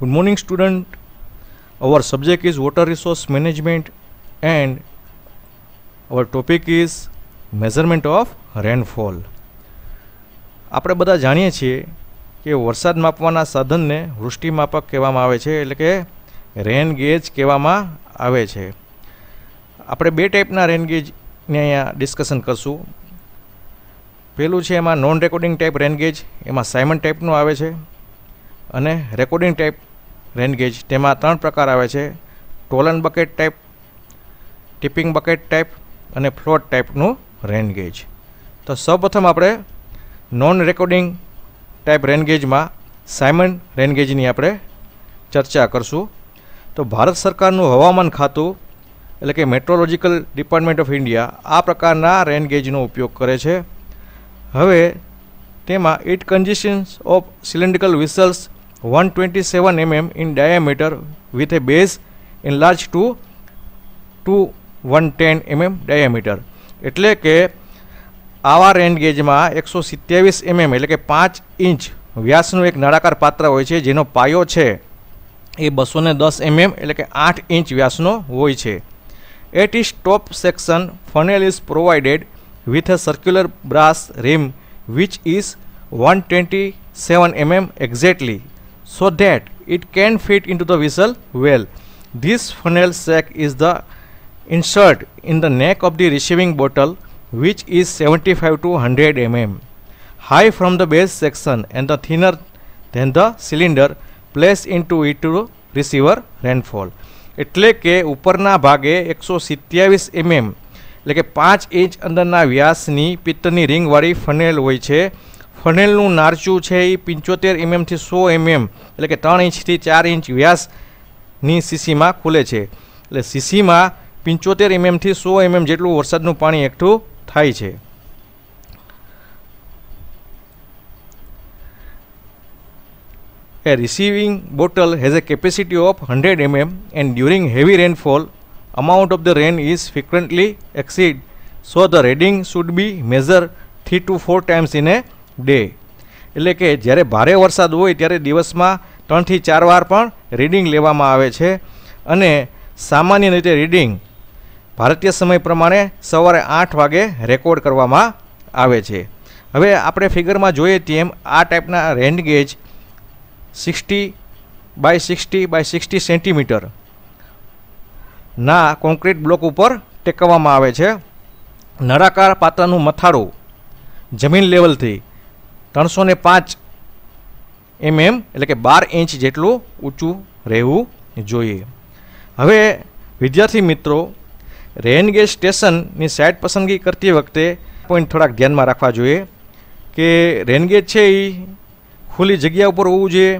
Good morning student our subject is water resource management and our topic is measurement of rainfall આપણે બધા જાણીએ છીએ કે વરસાદ માપવાના સાધનને વૃષ્ટિમાપક કહેવામાં આવે છે એટલે કે રેન ગેજ કહેવામાં આવે છે આપણે બે ટાઈપના રેન ગેજને અહીંયા ડિસ્કશન કરશું પહેલું છે એમાં non recording type rain gauge એમાં સાયમન ટાઈપનું આવે છે અને રેકોર્ડિંગ ટાઈપ રેન ગેજ તેમાં ત્રણ પ્રકાર આવે છે ટોલન bucket type tipping bucket type અને ફ્લોટ ટાઈપનું રેન ગેજ તો સૌપ્રથમ આપણે નોન રેકોર્ડિંગ ટાઈપ રેન ગેજમાં સાયમન રેન ગેજની આપણે ચર્ચા કરશું તો ભારત સરકારનું હવામાન ખાતું એટલે કે મેટ્રોલોજિકલ ડિપાર્ટમેન્ટ ઓફ ઇન્ડિયા આ પ્રકારના રેન ગેજનો ઉપયોગ કરે છે હવે તેમાં it consists of cylindrical vessels 127 mm in diameter with a base enlarged to to 110 mm diameter એટલે કે આવા રેન્ડગેજમાં એકસો સિત્યાવીસ એમએમ એટલે કે પાંચ ઇંચ વ્યાસનું એક નળાકાર પાત્ર હોય છે જેનો પાયો છે એ બસો ને દસ એમએમ એટલે કે આઠ ઇંચ વ્યાસનો હોય છે at is top section funnel is provided with a circular brass rim which is one twenty seven mm exactly so that it can fit into the vessel well. This funnel sack is the insert in the neck of the receiving bottle which is 75 to 100 mm high from the base section and the thinner than the cylinder placed into it to receiver rainfall એટલે કે ઉપરના ભાગે એકસો સિત્યાવીસ MM એટલે કે પાંચ inch અંદરના વ્યાસની પિત્તની રિંગવાળી ફનેલ હોય છે ફનેલનું નારચું છે એ પંચોતેર એમએમથી સો એમએમ એટલે કે ત્રણ ઇંચથી ચાર ઇંચ વ્યાસની સીસીમાં ખુલે છે એટલે સીસીમાં પંચોતેર એમએમથી સો એમએમ જેટલું વરસાદનું પાણી એકઠું થાય છે A receiving bottle has a capacity of 100 mm and during heavy rainfall amount of the rain is frequently exceed so the reading should be measured 3 to 4 times in a day એટલે કે જ્યારે ભારે વરસાદ હોય ત્યારે દિવસમાં ત્રણથી ચાર વાર પણ રીડિંગ લેવામાં આવે છે અને સામાન્ય રીતે રીડિંગ ભારતીય સમય પ્રમાણે સવારે આઠ વાગે રેકોર્ડ કરવામાં આવે છે હવે આપણે ફિગરમાં જોઈએ તેમ આ ટાઈપના rain gauge sixty by sixty by sixty centimetre ના કોન્ક્રીટ બ્લોક ઉપર ટેકવવામાં આવે છે નળાકાર પાત્રનું મથાળું જમીન લેવલથી ત્રણસો ને પાંચ એમએમ એટલે કે બાર ઇંચ જેટલું ઊંચું રહેવું જોઈએ હવે વિદ્યાર્થી મિત્રો રેનગેજ સ્ટેશનની સાઇટ પસંદગી કરતી વખતે પોઈન્ટ થોડાક ધ્યાનમાં રાખવા જોઈએ કે રેનગેજ છે એ ખુલ્લી જગ્યા ઉપર હોવું જોઈએ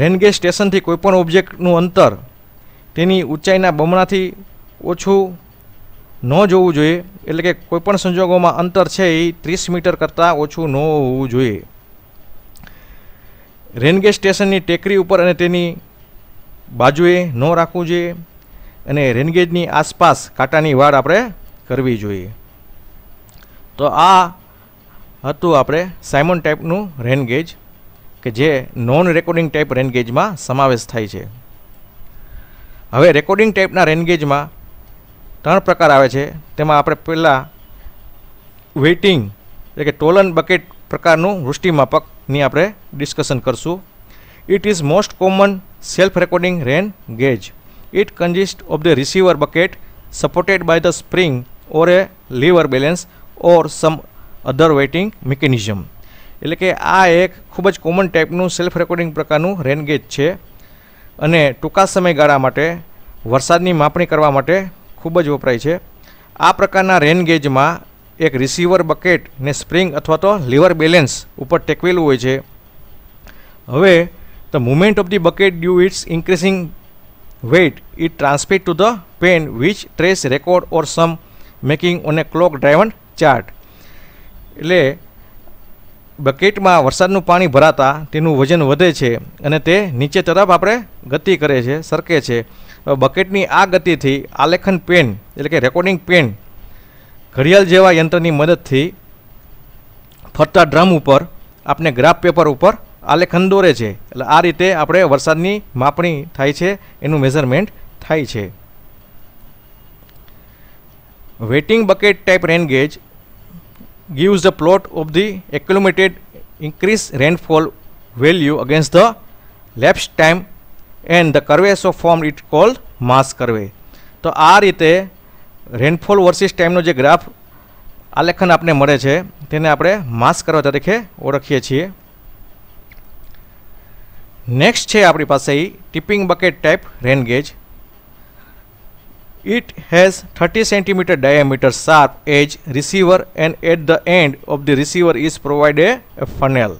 રેનગેજ સ્ટેશનથી કોઈપણ ઓબ્જેક્ટનું અંતર તેની ઊંચાઈના બમણાથી ઓછું ન જોવું જોઈએ એટલે કે કોઈપણ સંજોગોમાં અંતર છે એ ત્રીસ મીટર કરતાં ઓછું ન હોવું જોઈએ રેનગેજ સ્ટેશનની ટેકરી ઉપર અને તેની બાજુએ ન રાખવું જોઈએ અને રેનગેજની આસપાસ કાંટાની વાડ આપણે કરવી જોઈએ તો આ હતું આપણે સાયમન ટાઈપનું રેનગેજ કે જે નોન રેકોર્ડિંગ ટાઈપ રેનગેજમાં સમાવેશ થાય છે હવે રેકોર્ડિંગ ટાઈપના રેનગેજમાં ત્રણ પ્રકાર આવે છે તેમાં આપણે પહેલાં વેઇટિંગ એટલે કે ટોલન બકેટ પ્રકારનું વૃષ્ટિમાપકની આપણે ડિસ્કશન કરશું it is most common self recording rain gauge it consist of the receiver bucket supported by the spring or a lever balance or some other weighing mechanism એટલે કે આ એક ખૂબ જ કોમન ટાઈપનું સેલ્ફ રેકોર્ડિંગ પ્રકારનું રેનગેજ છે અને ટૂંકા સમયગાળા માટે વરસાદની માપણી કરવા માટે ખૂબ જ વપરાય છે આ પ્રકારના રેન ગેજમાં એક રિસીવર બકેટ ને સ્પ્રિંગ અથવા તો લીવર બેલેન્સ ઉપર ટેકવેલું હોય છે હવે the movement of the bucket due its increasing weight it transmit to the pen which trace record or some making on a clock driven chart એટલે બકેટમાં વરસાદનું પાણી ભરાતા તેનું વજન વધે છે અને તે નીચે તરફ આપણે ગતિ કરે છે સરકે છે બકેટની આ ગતિથી આલેખન પેન એટલે કે રેકોર્ડિંગ પેન ઘડિયાળ જેવા યંત્રની મદદથી ફરતા ડ્રમ ઉપર આપણે ગ્રાફ પેપર ઉપર આલેખન દોરે છે એટલે આ રીતે આપણે વરસાદની માપણી થાય છે એનું મેઝરમેન્ટ થાય છે weighing bucket type rain gauge gauge the plot of the the accumulated rainfall rainfall against the the lapse and the curve so form it called mass curve તો આ રીતે રેનફોલ વર્સિસ ટાઈમનો જે ગ્રાફ આલેખન આપને મળે છે તેને આપણે માસ કરવા તરીકે ઓળખીએ છીએ નેક્સ્ટ છે આપણી પાસે tipping bucket type rain gauge it has thirty centimetre diameter sharp edge receiver and at the end of the receiver is provide a funnel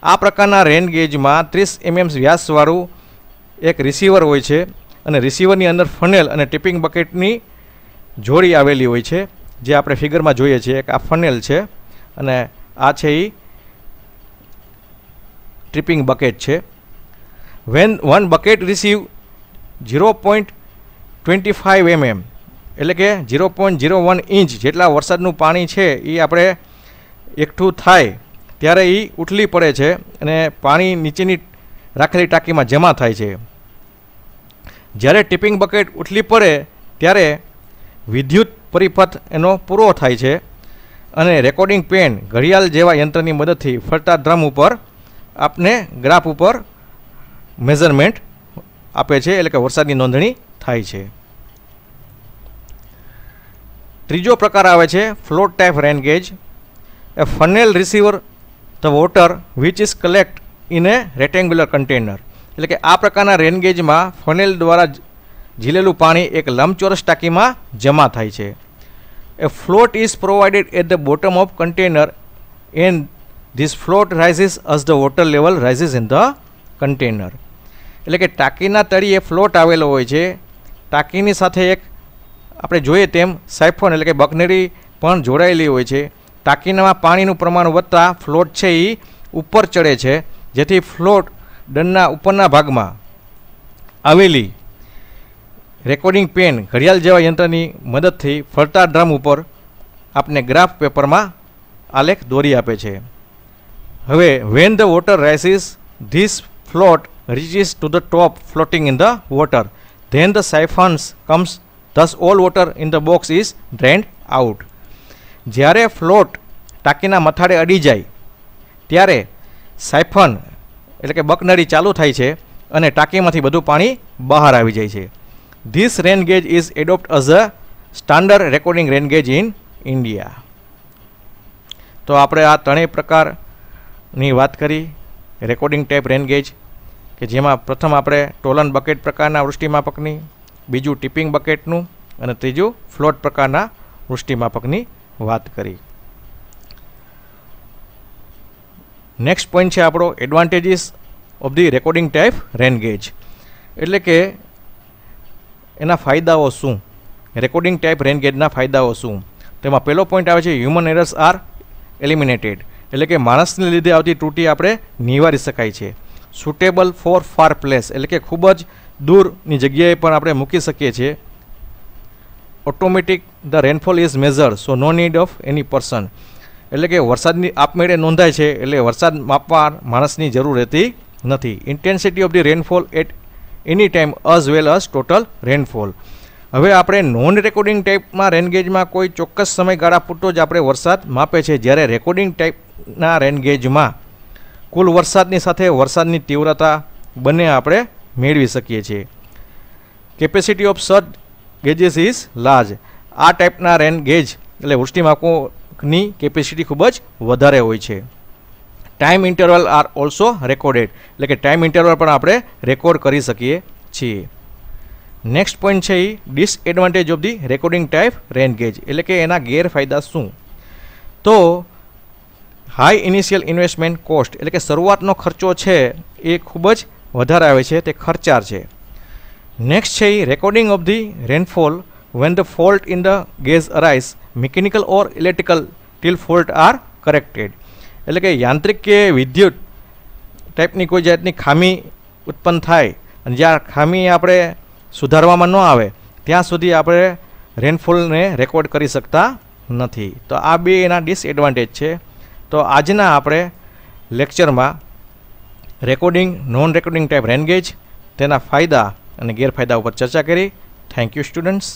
આ પ્રકારના રેન ગેજમાં ત્રીસ એમએમ વ્યાસવાળું એક રિસીવર હોય છે અને રિસીવરની અંદર ફનેલ અને ટિપિંગ બકેટની જોડી આવેલી હોય છે જે આપણે ફિગરમાં જોઈએ છીએ એક આ ફનેલ છે અને આ છે એ ટ્રીપિંગ બકેટ છે when one bucket receive zero point twenty five mm એટલે કે zero point zero one inch જેટલા વરસાદનું પાણી છે એ આપણે એકઠું થાય ત્યારે એ ઉથલી પડે છે અને પાણી નીચેની રાખેલી ટાંકીમાં જમા થાય છે જ્યારે ટિપિંગ બકેટ ઉથલી પડે ત્યારે વિદ્યુત પરિપથ એનો પૂરો થાય છે અને રેકોર્ડિંગ પેન ઘડિયાળ જેવા યંત્રની મદદથી ફરતા ડ્રમ ઉપર આપને ગ્રાફ ઉપર મેઝરમેન્ટ આપે છે એટલે કે વરસાદની નોંધણી થાય છે ત્રીજો પ્રકાર આવે છે float type rain gauge a funnel receiver the water which is collect in a rectangular container એટલે કે આ પ્રકારના રેનગેજમાં ફનેલ દ્વારા ઝીલેલું પાણી એક લંબચોરસ ટાંકીમાં જમા થાય છે a float is provided at the bottom of container and this float rises as the water level rises in the container એટલે કે ટાંકીના તળીએ ફ્લોટ આવેલો હોય છે ટાંકીની સાથે એક આપણે જોઈએ તેમ સાઇફોન એટલે કે બકનેરી પણ જોડાયેલી હોય છે ટાંકીનામાં પાણીનું પ્રમાણ વધતા ફ્લોટ છે એ ઉપર ચડે છે જેથી ફ્લોટ દંડના ઉપરના ભાગમાં આવેલી રેકોર્ડિંગ પેન ઘડિયાળ જેવા યંત્રની મદદથી ફરતા ડ્રમ ઉપર આપને ગ્રાફ પેપરમાં આલેખ દોરી આપે છે હવે when the water rises this float reaches to the top floating in the water then the siphons comes thus all water in the box is drained out જ્યારે ફ્લોટ ટાંકીના મથાળે અડી જાય ત્યારે સાયફન એટલે કે બકનળી ચાલુ થાય છે અને ટાંકીમાંથી બધું પાણી બહાર આવી જાય છે this rain gauge is adopt as a standard recording rain gauge in India તો આપણે આ ત્રણેય પ્રકારની વાત કરી રેકોર્ડિંગ ટેપ રેનગેજ કે જેમાં પ્રથમ આપણે ટોલન બકેટ પ્રકારના વૃષ્ટિમાપકની બીજું ટીપિંગ બકેટનું અને ત્રીજું ફ્લોટ પ્રકારના વૃષ્ટિમાપકની વાત કરી નેક્સ્ટ પોઈન્ટ છે આપણો advantages of the recording type rain gauge એટલે કે એના ફાયદાઓ શું રેકોર્ડિંગ ટાઈપ રેનગેજના ફાયદાઓ શું તેમાં પહેલો પોઈન્ટ આવે છે હ્યુમન એરર્સ આર એલિમિનેટેડ એટલે કે માણસને લીધે આવતી ત્રુટી આપણે નિવારી શકાય છે સુટેબલ ફોર ફાર પ્લેસ એટલે કે ખૂબ જ દૂરની જગ્યાએ પણ આપણે મૂકી શકીએ છીએ automatic the rainfall is measure so no need of any person એટલે કે વરસાદની આપમેળે નોંધાય છે એટલે વરસાદ માપવા માણસની જરૂર રહેતી નથી intensity of the rainfall at any time as well as total rainfall હવે આપણે નોન રેકોર્ડિંગ ટાઈપમાં રેનગેજમાં કોઈ ચોક્કસ સમયગાળા પૂરતો જ આપણે વરસાદ માપે છે જ્યારે રેકોર્ડિંગ ટાઈપના રેનગેજમાં કુલ વરસાદની સાથે વરસાદની તીવ્રતા બંને આપણે મેળવી શકીએ છીએ કેપેસિટી ઓફ સર્ટ ગેજીસ ઇઝ લાર્જ આ ટાઈપના રેનગેજ ગેજ એટલે વૃષ્ટિમાપકો ની કેપેસિટી ખૂબ જ વધારે હોય છે time interval are also recorded એટલે કે ટાઈમ ઇન્ટરવલ પણ આપણે રેકોર્ડ કરી શકીએ છીએ નેક્સ્ટ પોઈન્ટ છે a disadvantage of the recording type rain gauge એટલે કે એના ગેરફાયદા શું તો હાઈ ઇનિશિયલ ઇન્વેસ્ટમેન્ટ કોસ્ટ એટલે કે શરૂઆતનો ખર્ચો છે એ ખૂબ જ વધારે આવે છે તે ખર્ચાળ છે નેક્સ્ટ છે a recording of the rainfall when the fault in the gauge arise mechanical or electrical till fault are corrected એટલે કે યાંત્રિક કે વિદ્યુત ટાઈપની કોઈ જાતની ખામી ઉત્પન્ન થાય અને જ્યાં ખામી આપણે સુધારવામાં ન આવે ત્યાં સુધી આપણે રેનફોલને રેકોર્ડ કરી શકતા નથી તો આ બે એના ડિસએડવાન્ટેજ છે તો આજના આપણે લેક્ચરમાં recording non recording type rain gauge તેના ફાયદા અને ગેરફાયદા ઉપર ચર્ચા કરી થેન્ક યુ સ્ટુડન્ટ્સ